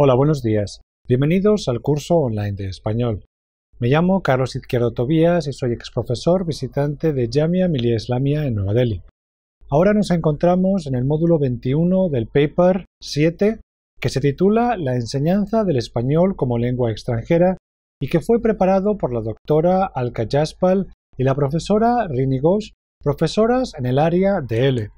Hola, buenos días. Bienvenidos al curso online de español. Me llamo Carlos Izquierdo Tobías y soy profesor visitante de Jamia Millia Islamia en Nueva Delhi. Ahora nos encontramos en el módulo 21 del paper 7 que se titula La enseñanza del español como lengua extranjera y que fue preparado por la doctora Alka Jaspal y la profesora Rini Ghosh, profesoras en el área de L.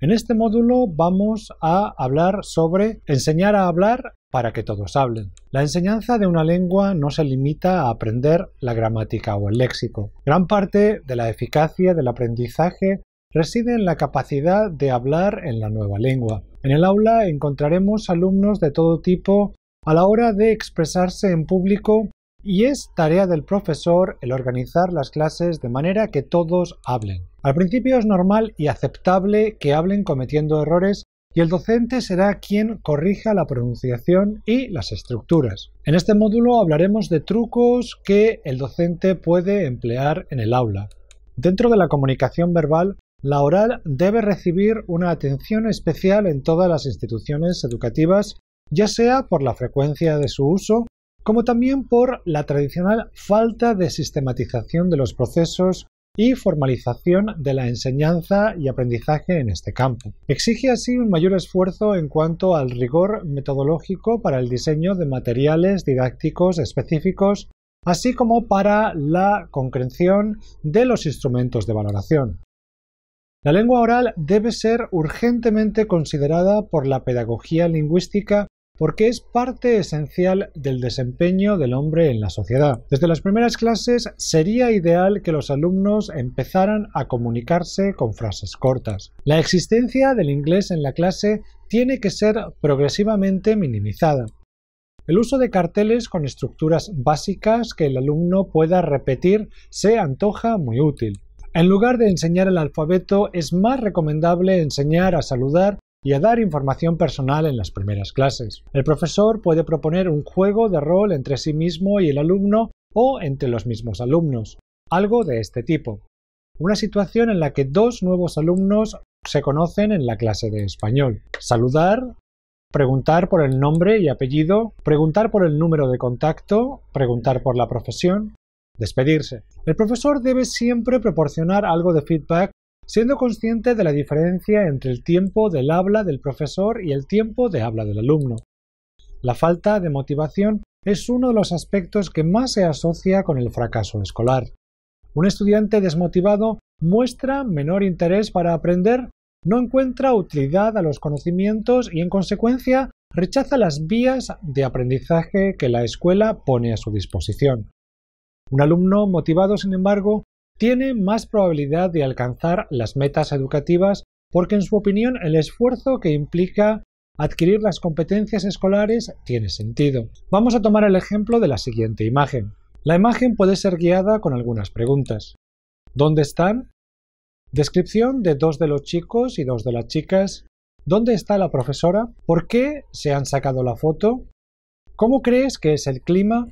En este módulo vamos a hablar sobre enseñar a hablar para que todos hablen. La enseñanza de una lengua no se limita a aprender la gramática o el léxico. Gran parte de la eficacia del aprendizaje reside en la capacidad de hablar en la nueva lengua. En el aula encontraremos alumnos de todo tipo a la hora de expresarse en público y es tarea del profesor el organizar las clases de manera que todos hablen. Al principio es normal y aceptable que hablen cometiendo errores y el docente será quien corrija la pronunciación y las estructuras. En este módulo hablaremos de trucos que el docente puede emplear en el aula. Dentro de la comunicación verbal, la oral debe recibir una atención especial en todas las instituciones educativas, ya sea por la frecuencia de su uso como también por la tradicional falta de sistematización de los procesos y formalización de la enseñanza y aprendizaje en este campo. Exige así un mayor esfuerzo en cuanto al rigor metodológico para el diseño de materiales didácticos específicos, así como para la concreción de los instrumentos de valoración. La lengua oral debe ser urgentemente considerada por la pedagogía lingüística porque es parte esencial del desempeño del hombre en la sociedad. Desde las primeras clases sería ideal que los alumnos empezaran a comunicarse con frases cortas. La existencia del inglés en la clase tiene que ser progresivamente minimizada. El uso de carteles con estructuras básicas que el alumno pueda repetir se antoja muy útil. En lugar de enseñar el alfabeto, es más recomendable enseñar a saludar y a dar información personal en las primeras clases. El profesor puede proponer un juego de rol entre sí mismo y el alumno o entre los mismos alumnos, algo de este tipo. Una situación en la que dos nuevos alumnos se conocen en la clase de español. Saludar, preguntar por el nombre y apellido, preguntar por el número de contacto, preguntar por la profesión, despedirse. El profesor debe siempre proporcionar algo de feedback siendo consciente de la diferencia entre el tiempo del habla del profesor y el tiempo de habla del alumno. La falta de motivación es uno de los aspectos que más se asocia con el fracaso escolar. Un estudiante desmotivado muestra menor interés para aprender, no encuentra utilidad a los conocimientos y en consecuencia rechaza las vías de aprendizaje que la escuela pone a su disposición. Un alumno motivado, sin embargo, tiene más probabilidad de alcanzar las metas educativas porque en su opinión el esfuerzo que implica adquirir las competencias escolares tiene sentido. Vamos a tomar el ejemplo de la siguiente imagen. La imagen puede ser guiada con algunas preguntas. ¿Dónde están? Descripción de dos de los chicos y dos de las chicas. ¿Dónde está la profesora? ¿Por qué se han sacado la foto? ¿Cómo crees que es el clima?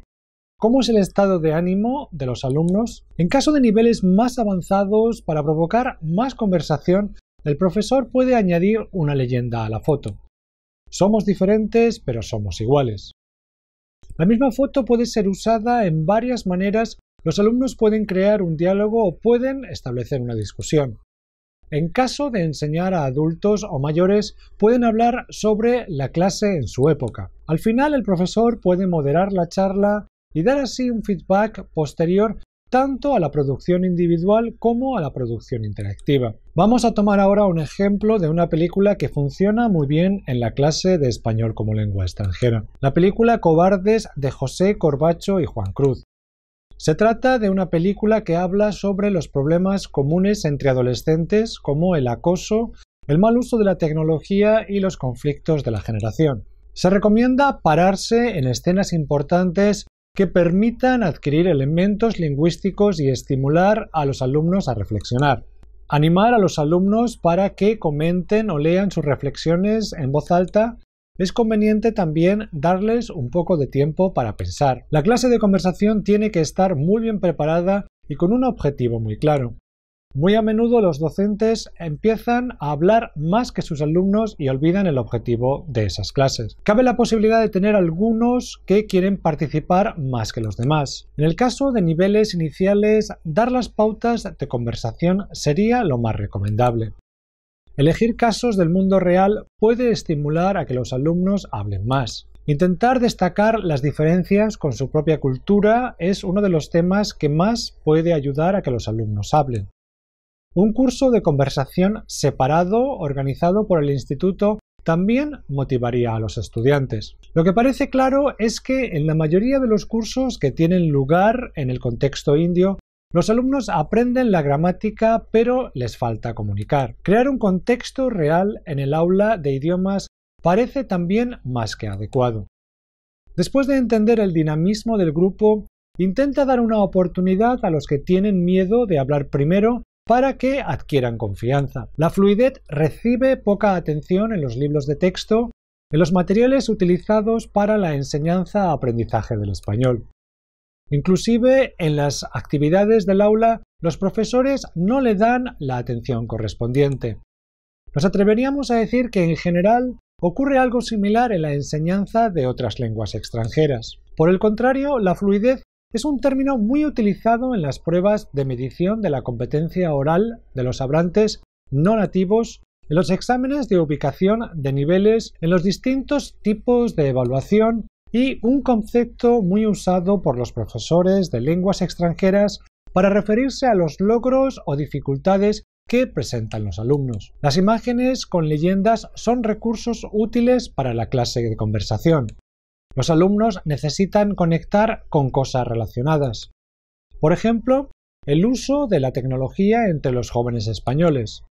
¿Cómo es el estado de ánimo de los alumnos? En caso de niveles más avanzados, para provocar más conversación, el profesor puede añadir una leyenda a la foto. Somos diferentes, pero somos iguales. La misma foto puede ser usada en varias maneras. Los alumnos pueden crear un diálogo o pueden establecer una discusión. En caso de enseñar a adultos o mayores, pueden hablar sobre la clase en su época. Al final, el profesor puede moderar la charla y dar así un feedback posterior tanto a la producción individual como a la producción interactiva. Vamos a tomar ahora un ejemplo de una película que funciona muy bien en la clase de español como lengua extranjera, la película Cobardes de José Corbacho y Juan Cruz. Se trata de una película que habla sobre los problemas comunes entre adolescentes como el acoso, el mal uso de la tecnología y los conflictos de la generación. Se recomienda pararse en escenas importantes que permitan adquirir elementos lingüísticos y estimular a los alumnos a reflexionar. Animar a los alumnos para que comenten o lean sus reflexiones en voz alta es conveniente también darles un poco de tiempo para pensar. La clase de conversación tiene que estar muy bien preparada y con un objetivo muy claro. Muy a menudo los docentes empiezan a hablar más que sus alumnos y olvidan el objetivo de esas clases. Cabe la posibilidad de tener algunos que quieren participar más que los demás. En el caso de niveles iniciales, dar las pautas de conversación sería lo más recomendable. Elegir casos del mundo real puede estimular a que los alumnos hablen más. Intentar destacar las diferencias con su propia cultura es uno de los temas que más puede ayudar a que los alumnos hablen un curso de conversación separado organizado por el instituto también motivaría a los estudiantes. Lo que parece claro es que en la mayoría de los cursos que tienen lugar en el contexto indio, los alumnos aprenden la gramática pero les falta comunicar. Crear un contexto real en el aula de idiomas parece también más que adecuado. Después de entender el dinamismo del grupo, intenta dar una oportunidad a los que tienen miedo de hablar primero para que adquieran confianza. La fluidez recibe poca atención en los libros de texto, en los materiales utilizados para la enseñanza-aprendizaje del español. Inclusive en las actividades del aula, los profesores no le dan la atención correspondiente. Nos atreveríamos a decir que en general ocurre algo similar en la enseñanza de otras lenguas extranjeras. Por el contrario, la fluidez es un término muy utilizado en las pruebas de medición de la competencia oral de los hablantes no nativos en los exámenes de ubicación de niveles en los distintos tipos de evaluación y un concepto muy usado por los profesores de lenguas extranjeras para referirse a los logros o dificultades que presentan los alumnos. Las imágenes con leyendas son recursos útiles para la clase de conversación. Los alumnos necesitan conectar con cosas relacionadas. Por ejemplo, el uso de la tecnología entre los jóvenes españoles.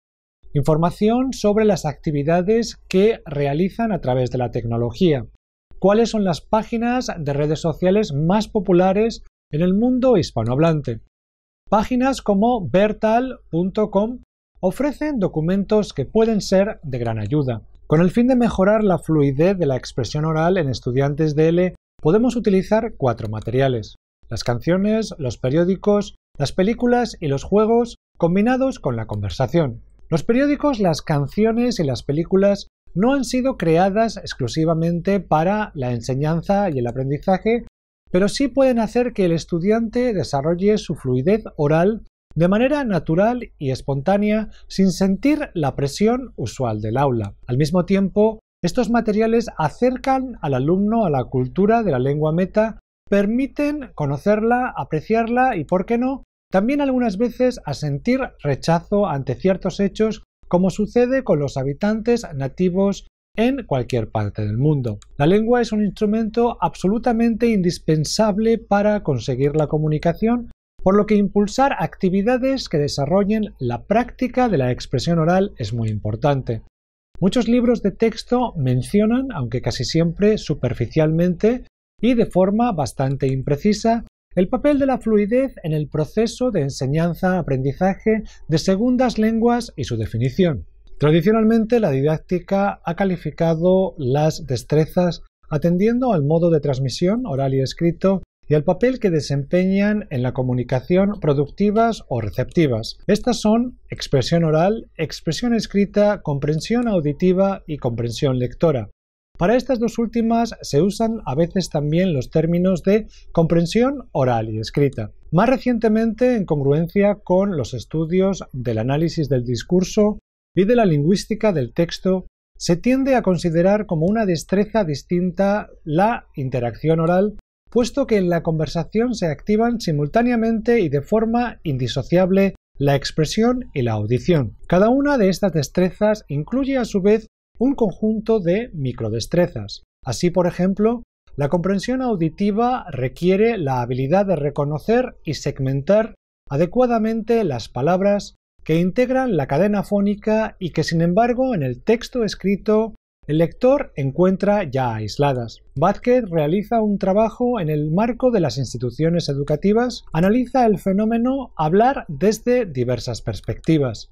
Información sobre las actividades que realizan a través de la tecnología. ¿Cuáles son las páginas de redes sociales más populares en el mundo hispanohablante? Páginas como Bertal.com ofrecen documentos que pueden ser de gran ayuda. Con el fin de mejorar la fluidez de la expresión oral en estudiantes de L, podemos utilizar cuatro materiales. Las canciones, los periódicos, las películas y los juegos combinados con la conversación. Los periódicos, las canciones y las películas no han sido creadas exclusivamente para la enseñanza y el aprendizaje, pero sí pueden hacer que el estudiante desarrolle su fluidez oral de manera natural y espontánea sin sentir la presión usual del aula. Al mismo tiempo, estos materiales acercan al alumno a la cultura de la lengua meta, permiten conocerla, apreciarla y, por qué no, también algunas veces a sentir rechazo ante ciertos hechos, como sucede con los habitantes nativos en cualquier parte del mundo. La lengua es un instrumento absolutamente indispensable para conseguir la comunicación por lo que impulsar actividades que desarrollen la práctica de la expresión oral es muy importante. Muchos libros de texto mencionan, aunque casi siempre superficialmente y de forma bastante imprecisa, el papel de la fluidez en el proceso de enseñanza-aprendizaje de segundas lenguas y su definición. Tradicionalmente, la didáctica ha calificado las destrezas atendiendo al modo de transmisión oral y escrito y al papel que desempeñan en la comunicación productivas o receptivas. Estas son expresión oral, expresión escrita, comprensión auditiva y comprensión lectora. Para estas dos últimas se usan a veces también los términos de comprensión oral y escrita. Más recientemente, en congruencia con los estudios del análisis del discurso y de la lingüística del texto, se tiende a considerar como una destreza distinta la interacción oral puesto que en la conversación se activan simultáneamente y de forma indisociable la expresión y la audición. Cada una de estas destrezas incluye a su vez un conjunto de microdestrezas. Así, por ejemplo, la comprensión auditiva requiere la habilidad de reconocer y segmentar adecuadamente las palabras que integran la cadena fónica y que sin embargo en el texto escrito el lector encuentra ya aisladas. Vázquez realiza un trabajo en el marco de las instituciones educativas, analiza el fenómeno hablar desde diversas perspectivas.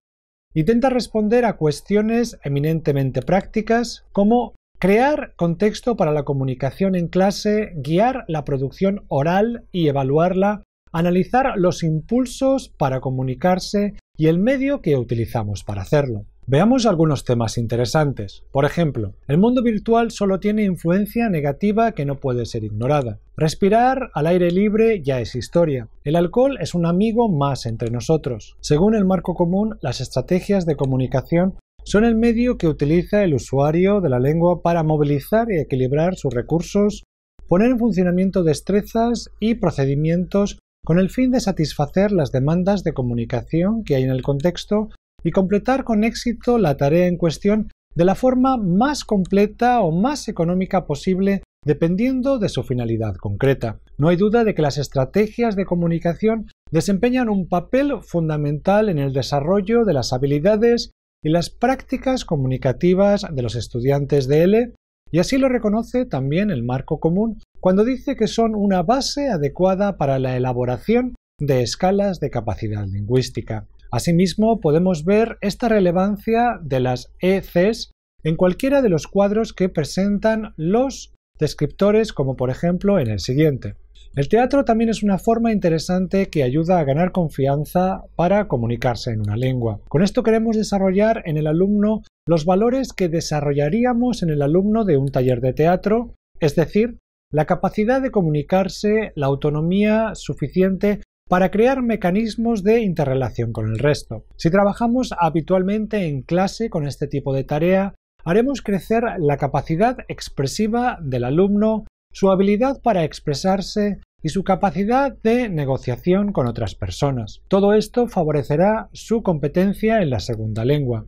Intenta responder a cuestiones eminentemente prácticas como crear contexto para la comunicación en clase, guiar la producción oral y evaluarla, analizar los impulsos para comunicarse y el medio que utilizamos para hacerlo. Veamos algunos temas interesantes. Por ejemplo, el mundo virtual solo tiene influencia negativa que no puede ser ignorada. Respirar al aire libre ya es historia. El alcohol es un amigo más entre nosotros. Según el marco común, las estrategias de comunicación son el medio que utiliza el usuario de la lengua para movilizar y equilibrar sus recursos, poner en funcionamiento destrezas y procedimientos con el fin de satisfacer las demandas de comunicación que hay en el contexto y completar con éxito la tarea en cuestión de la forma más completa o más económica posible dependiendo de su finalidad concreta. No hay duda de que las estrategias de comunicación desempeñan un papel fundamental en el desarrollo de las habilidades y las prácticas comunicativas de los estudiantes de L, y así lo reconoce también el marco común cuando dice que son una base adecuada para la elaboración de escalas de capacidad lingüística. Asimismo, podemos ver esta relevancia de las ECs en cualquiera de los cuadros que presentan los descriptores, como por ejemplo en el siguiente. El teatro también es una forma interesante que ayuda a ganar confianza para comunicarse en una lengua. Con esto queremos desarrollar en el alumno los valores que desarrollaríamos en el alumno de un taller de teatro, es decir, la capacidad de comunicarse, la autonomía suficiente para crear mecanismos de interrelación con el resto. Si trabajamos habitualmente en clase con este tipo de tarea, haremos crecer la capacidad expresiva del alumno, su habilidad para expresarse y su capacidad de negociación con otras personas. Todo esto favorecerá su competencia en la segunda lengua.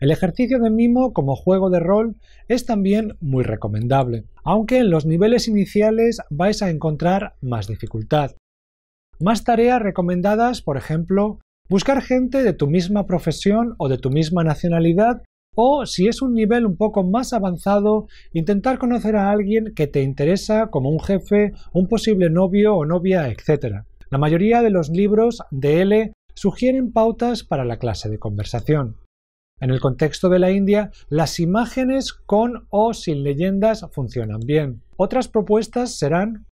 El ejercicio de mimo como juego de rol es también muy recomendable, aunque en los niveles iniciales vais a encontrar más dificultad. Más tareas recomendadas, por ejemplo, buscar gente de tu misma profesión o de tu misma nacionalidad o, si es un nivel un poco más avanzado, intentar conocer a alguien que te interesa como un jefe, un posible novio o novia, etc. La mayoría de los libros de L sugieren pautas para la clase de conversación. En el contexto de la India, las imágenes con o sin leyendas funcionan bien. Otras propuestas serán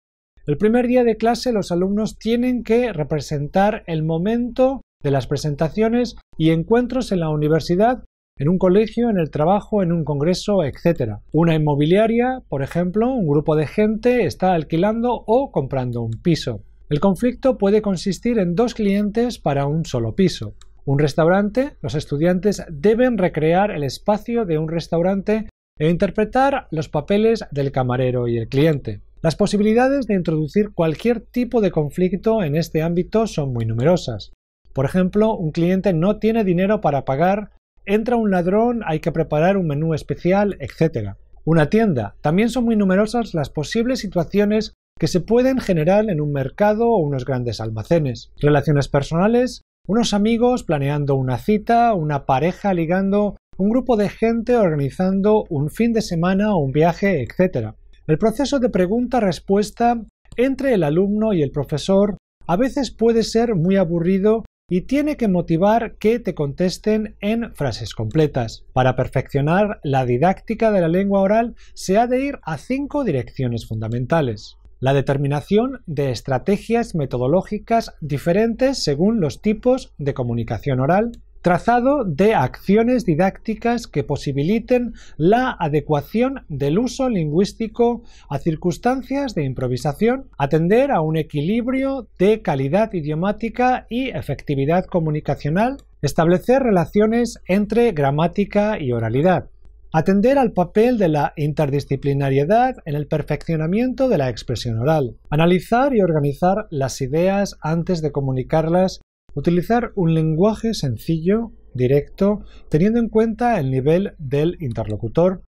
el primer día de clase los alumnos tienen que representar el momento de las presentaciones y encuentros en la universidad, en un colegio, en el trabajo, en un congreso, etc. Una inmobiliaria, por ejemplo, un grupo de gente está alquilando o comprando un piso. El conflicto puede consistir en dos clientes para un solo piso. Un restaurante, los estudiantes deben recrear el espacio de un restaurante e interpretar los papeles del camarero y el cliente. Las posibilidades de introducir cualquier tipo de conflicto en este ámbito son muy numerosas. Por ejemplo, un cliente no tiene dinero para pagar, entra un ladrón, hay que preparar un menú especial, etc. Una tienda. También son muy numerosas las posibles situaciones que se pueden generar en un mercado o unos grandes almacenes. Relaciones personales, unos amigos planeando una cita, una pareja ligando, un grupo de gente organizando un fin de semana o un viaje, etc. El proceso de pregunta-respuesta entre el alumno y el profesor a veces puede ser muy aburrido y tiene que motivar que te contesten en frases completas. Para perfeccionar la didáctica de la lengua oral se ha de ir a cinco direcciones fundamentales. La determinación de estrategias metodológicas diferentes según los tipos de comunicación oral, trazado de acciones didácticas que posibiliten la adecuación del uso lingüístico a circunstancias de improvisación, atender a un equilibrio de calidad idiomática y efectividad comunicacional, establecer relaciones entre gramática y oralidad. Atender al papel de la interdisciplinariedad en el perfeccionamiento de la expresión oral. Analizar y organizar las ideas antes de comunicarlas Utilizar un lenguaje sencillo, directo, teniendo en cuenta el nivel del interlocutor.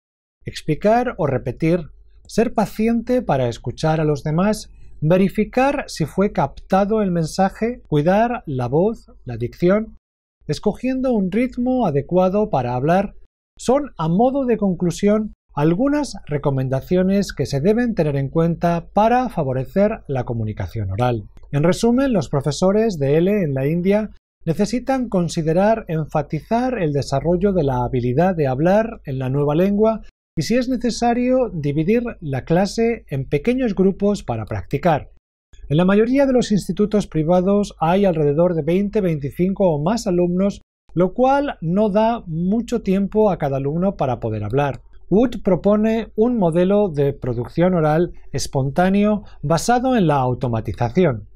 Explicar o repetir. Ser paciente para escuchar a los demás. Verificar si fue captado el mensaje. Cuidar la voz, la dicción. Escogiendo un ritmo adecuado para hablar. Son, a modo de conclusión, algunas recomendaciones que se deben tener en cuenta para favorecer la comunicación oral. En resumen, los profesores de L en la India necesitan considerar enfatizar el desarrollo de la habilidad de hablar en la nueva lengua y si es necesario dividir la clase en pequeños grupos para practicar. En la mayoría de los institutos privados hay alrededor de 20, 25 o más alumnos, lo cual no da mucho tiempo a cada alumno para poder hablar. Wood propone un modelo de producción oral espontáneo basado en la automatización.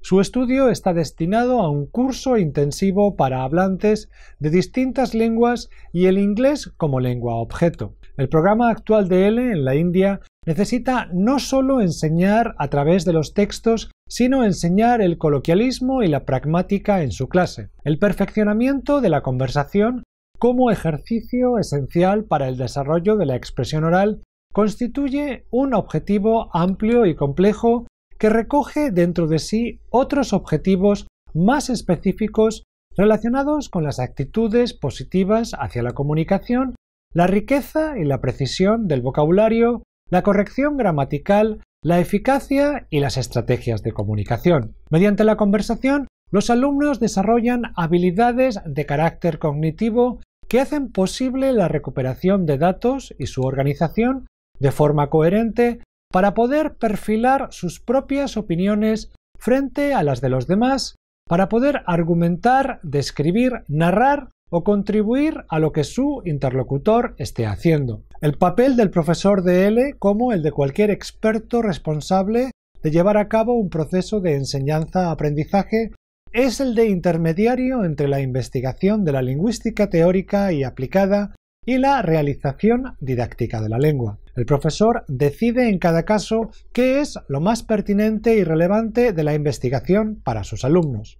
Su estudio está destinado a un curso intensivo para hablantes de distintas lenguas y el inglés como lengua objeto. El programa actual de L en la India necesita no solo enseñar a través de los textos, sino enseñar el coloquialismo y la pragmática en su clase. El perfeccionamiento de la conversación como ejercicio esencial para el desarrollo de la expresión oral constituye un objetivo amplio y complejo que recoge dentro de sí otros objetivos más específicos relacionados con las actitudes positivas hacia la comunicación, la riqueza y la precisión del vocabulario, la corrección gramatical, la eficacia y las estrategias de comunicación. Mediante la conversación, los alumnos desarrollan habilidades de carácter cognitivo que hacen posible la recuperación de datos y su organización de forma coherente para poder perfilar sus propias opiniones frente a las de los demás, para poder argumentar, describir, narrar o contribuir a lo que su interlocutor esté haciendo. El papel del profesor de L como el de cualquier experto responsable de llevar a cabo un proceso de enseñanza-aprendizaje es el de intermediario entre la investigación de la lingüística teórica y aplicada y la realización didáctica de la lengua. El profesor decide en cada caso qué es lo más pertinente y relevante de la investigación para sus alumnos.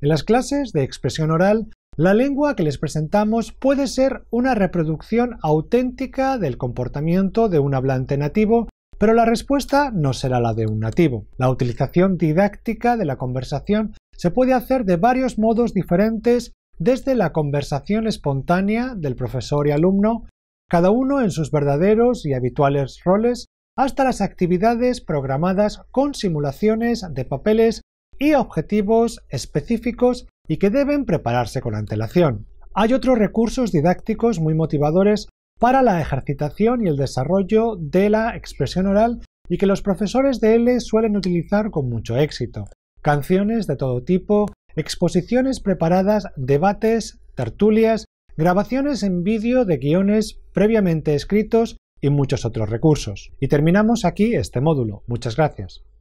En las clases de expresión oral, la lengua que les presentamos puede ser una reproducción auténtica del comportamiento de un hablante nativo pero la respuesta no será la de un nativo. La utilización didáctica de la conversación se puede hacer de varios modos diferentes desde la conversación espontánea del profesor y alumno, cada uno en sus verdaderos y habituales roles, hasta las actividades programadas con simulaciones de papeles y objetivos específicos y que deben prepararse con antelación. Hay otros recursos didácticos muy motivadores para la ejercitación y el desarrollo de la expresión oral y que los profesores de L suelen utilizar con mucho éxito. Canciones de todo tipo, exposiciones preparadas, debates, tertulias, grabaciones en vídeo de guiones previamente escritos y muchos otros recursos. Y terminamos aquí este módulo. Muchas gracias.